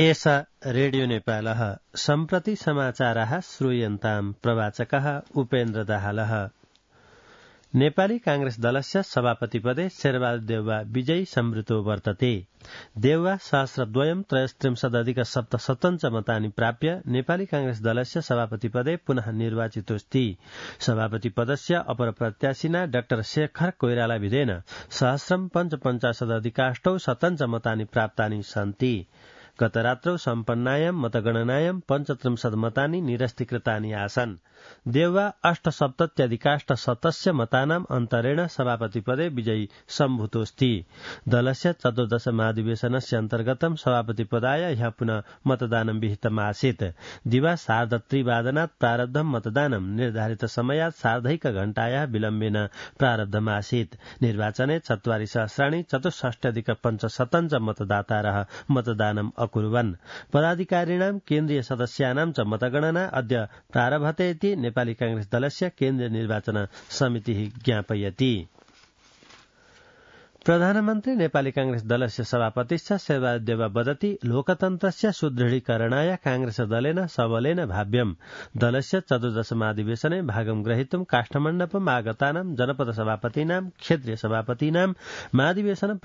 एष रेडियो नेपाल सम्प्रति समाचार श्रूयन्ताम् प्रवाचक उपेन्द्र दाहाल नेपाली कांग्रेस दलस्य सभापति पदे शेरबहादुर देउवा विजयी संवृतो वर्तते देउवा सहस्रद्वयं त्रयस्त्रिंशदधिक सप्तशतञ्च मतानि प्राप्य नेपाली कांग्रेस दलस्य सभापति पदे पुनः निर्वाचितोऽस्ति पदस्य अपर प्रत्याशिना डाक्टर शेखर कोइराला विधेन सहस्रं पञ्चपञ्चाशदधिकाष्टौ शतञ्च मतानि प्राप्तानि सन्ति गतरात्रौ सम्पन्नायां मतगणनायम पञ्चत्रिंशत् मतानि निरस्तीकृतानि आसन् देववा अष्ट सप्तत्यधिकाष्ट सतस्य मतानाम अन्तरेण पदे विजयी सम्भूतोस्ति दलस्य चतुर्दश महाधिवेशनस्य सभापति पदाय ह्यः पुनः मतदान विहितमासीत् दिवा सार्धत्रिवादनात् मतदानम निर्धारित समयात् सार्धैक घण्टाया विलम्बेन प्रारब्धमासीत् निर्वाचने चत्वारि सहस्राणि चतुष्षष्ट्यधिक पञ्चशतञ्च मतदातार मतदानम् अकुर्वन् पदाधिकारिणां केन्द्रीय सदस्यानां च मतगणना अद्य प्रारभते इति नेपाली कांग्रेस दलस्य केन्द्रीय निर्वाचन समिति ज्ञापयति प्रधानमन्त्री नेपाली कांग्रेस दलस्य सभापतिश्च शेरबहादेवा वदति लोकतन्त्रस्य सुदृढीकरणाय दलेन सबलेन भाव्यम दलस्य महाधिवेशने भागं ग्रहीतुं काष्ठमण्डपम् आगतानां जनपद सभापतीनां क्षेत्रीय सभापतीनां महाधिवेशन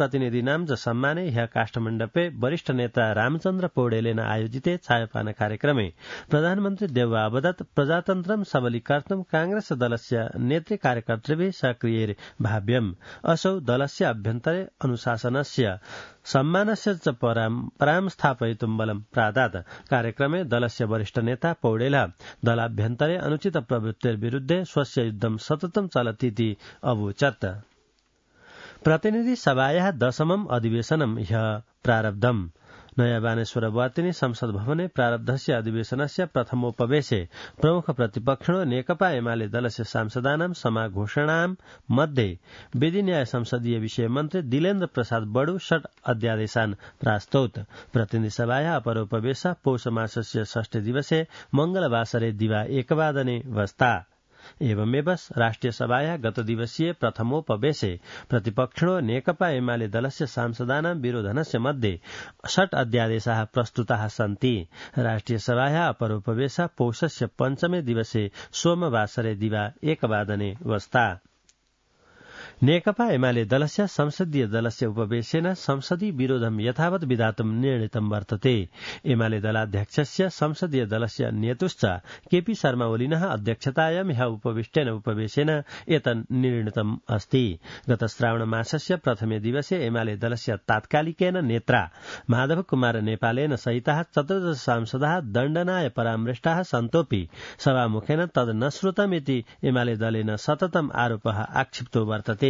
च सम्माने ह्य काष्ठमण्डपे वरिष्ठ नेता रामचन्द्र पौडेलेन आयोजिते छायपान कार्यक्रमे प्रधानमन्त्री देव अवदत् प्रजातन्त्र सबलीकर्तुं कांग्रेस दलस्य नेतृ कार्यकर्तृभि सक्रिय असौ दलस्य आभ्यन्तरे अनुशासनस्य सम्मानस्य च पराम, पराम स्थापयितुं बलं प्रादात कार्यक्रमे दलस्य वरिष्ठ नेता पौडेला दलाभ्यन्तरे अनुचित विरूद्धे स्वस्य युद्धं सततं चलतीति अवोचत् प्रतिनिधि सभाया दशमम् अधिवेशनं ह्य प्रारब्धम् नयाँ बानेश्वर वातिनी संसद भवने प्रारब्धस्य अधिवेशनस्य प्रथमोपवेशे प्रमुख प्रतिपक्षिणो नेकपा एमाले दलस्य सांसदानां समाघोषणा मध्ये विधि न्याय संसदीय विषय मन्त्री दिलेन्द्र प्रसाद बडु षट् अध्यादेशान् प्रतिनिधि सभाया अपरोपवेश पौष मासस्य षष्ठे दिवसे मंगलवासरे दिवा एकवादने वस्ता एवमेव गत दिवसीय प्रथमोपवेशे प्रतिपक्षिणो नेकपा एमाले दलस्य सांसदानां विरोधनस्य मध्ये षट् अध्यादेशा प्रस्तुता सन्ति सभाया अपरोपवेश पौषस्य पञ्चमे दिवसे सोमवासरे दिवा एकवादने वस्ता नेकपा एमाले दलस्य संसदीय दलस्य उपवेशेन संसदीय विरोधम यथावत विधातम निर्णितम वर्तते एमाले दलाध्यक्षस्य संसदीय दलस्य नेतुश्च केपी शर्मा ओलिन अध्यक्षतायाम ह्य उपविष्टेन उपवेशेन एतन् निर्णितम अस्ति गत श्रावण मासस्य प्रथमे दिवसे एमाले दलस्य तात्कालिकेन नेत्रा माधव कुमार नेपालेन सहित चतुर्दश सांसदा दण्डनाय परामृष्टा सन्तोपि सभामुखेन तद् न श्रुतमिति एमाले दलेन सततम आरोप आक्षिप्तो वर्तते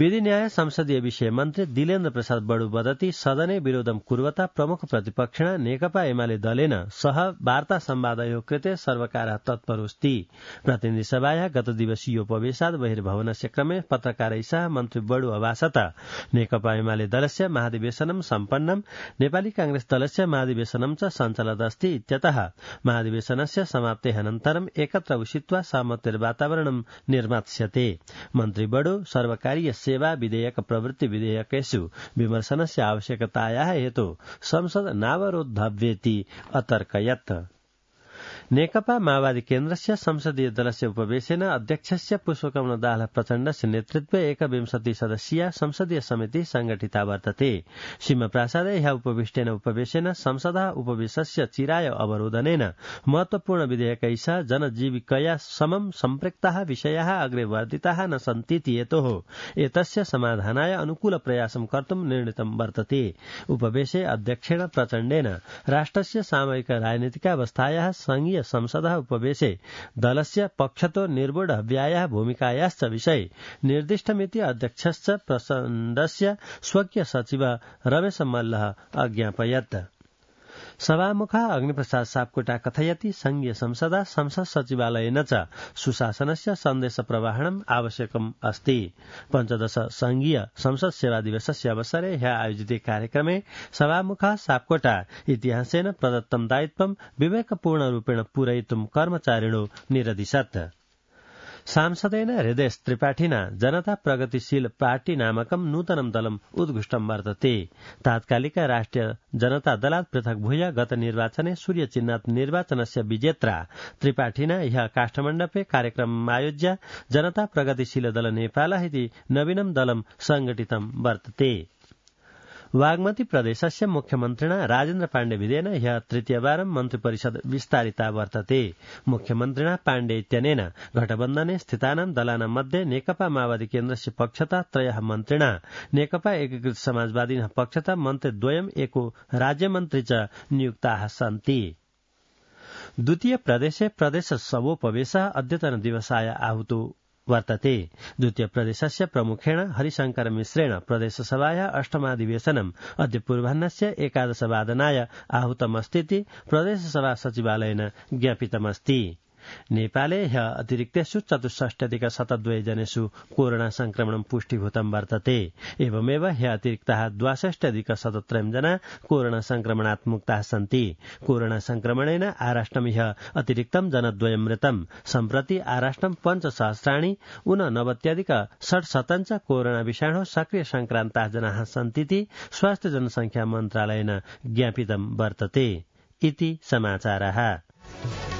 विधि न्याय संसदीय विषय मन्त्री दिलेन्द्र प्रसाद बडु वदति सदने विरोधम कुर्वता प्रमुख प्रतिपक्ष नेकपा एमाले दलेन सह वार्ता संवादयो कृते सर्वकारा तत्परोस्ति प्रतिनिधिसभाया बहिर भवन क्रमे पत्रकारैः मन्त्री बडु अवासत नेकपा एमाले दलस्य महाधिवेशनम सम्पन्नम नेपाली कांग्रेस दलस्य महाधिवेशनम च अस्ति इत्यत महाधिवेशनस्य अनन्तरम् एकत्र उषित्वा सामत्यर्वातावरणं निर्मात्स्यते मन्त्री बडु सर्वकारीय सेवा विधेयक प्रवृत्ती विधेयक एष विमर्शनस्य आवश्यकताया हेतु संसद नावरुद्धव्यति अतर्कयत् नेकपा माओवादी केन्द्रस्य संसदीय दलस्य उपवेशन अध्यक्षस्य पुष्पकमल दाहाल प्रचण्डस्य नेतृत्वे एकविंशति सदस्यीया संसदीय समिति संगठिता वर्तते सीमप्रासादे ह्या उपविष्टेन उपवेशन संसदा उपवेशस्य चिराय अवरोधनेन महत्वपूर्ण विधेयकै सह जनजीविकया समं सम्पृक्ता विषया अग्रे वर्धिता न सन्तीति हेतोः एतस्य समाधानाय अनुकूल प्रयासं कर्तुं निर्णीतं वर्तते उपवेशे अध्यक्षेण प्रचण्डेन राष्ट्रस्य सामयिक राजनीतिकावस्थायाः संघीय संसद उपवेशे दलस्य पक्षतो निर्बुढ व्याय भूमिकायाश्च विषय निर्दिष्टमिति अध्यक्षश्च प्रसन्नस्य स्वकीय सचिव रमेश मल्लः अज्ञापयत् सभामुख अग्निप्रसाद सापकोटा कथयति संघीय संसदा संसद सचिवालय च सुशासनस्य सन्देश प्रवाहणम् आवश्यकम् अस्ति पञ्चदश संघीय संसद सेवा दिवसस्य अवसरे ह्य आयोजित कार्यक्रमे सभामुख सापकोटा इतिहासेन प्रदत्तं दायित्वं विवेकपूर्णरूपेण पूरयितुं कर्मचारिणो निरदिशत् सांसदेन हृदय त्रिपाठीना जनता प्रगतिशील पार्टी नामकं नूतनं दलम् उद्घुष्टं वर्तते तात्कालिका राष्ट्रिय जनता दलात् पृथक् भूय गत निर्वाचने सूर्यचिह्नात् निर्वाचनस्य विजेत्रा त्रिपाठीना ह्यः काष्ठमण्डपे कार्यक्रम आयोज्य जनता प्रगतिशील दल नेपाल इति नवीनं दलं वर्तते बागमती प्रदेश मुख्यमन्त्रीणा राजेन्द्र पाण्डे तृतीय बार मन्त्री परिषद विस्तारिता वर्तते मुख्यमन्त्रीणा पाण्डे इत्यनेन घटबन्धने स्थितानां दलानां मध्ये नेकपा माओवादी केन्द्रस्य पक्षता त्रय मन्त्रिणा नेकपा एकीकृत पक्षता मन्त्री द्वयम् एको राज्यमन्त्री च नियुक्ता सन्ति द्वितीय प्रदेशे प्रदेश सवोपवेश अद्यतन दिवसाय आहुतो वर्तते द्वितीय प्रदेशस्य प्रमुखेण हरिशंकर मिश्रेण प्रदेशसभाया अष्टमाधिवेशन अद्य पूर्वाह्नस्य एकादशवादनाय आहुतमस्तीति प्रदेशसभा सचिवालयेन ज्ञापितमस्ति नेपाले सु अतिरिक्तेषु चतुष्षष्ट्यधिक दुवै जनेसु कोरोना पुष्टि भूतम वर्तते एवमेव ह्य अतिरिक्त द्वाषष्ट्यधिक शतत्रयं जना कोरोना संक्रमणात्मुक्ताः सन्ति कोरोना संक्रमणेन आराष्ट्रम ह्य अतिरिक्तं जनद्वयं मृतम् सम्प्रति उन नवत्यधिक उननवत्यधिक षट्शतञ्च कोरोना विषाणो सक्रिय संक्रान्ताः जनाः सन्तीति स्वास्थ्य जनसंख्या मन्त्रालयेन ज्ञापितं वर्तते इति समाचारः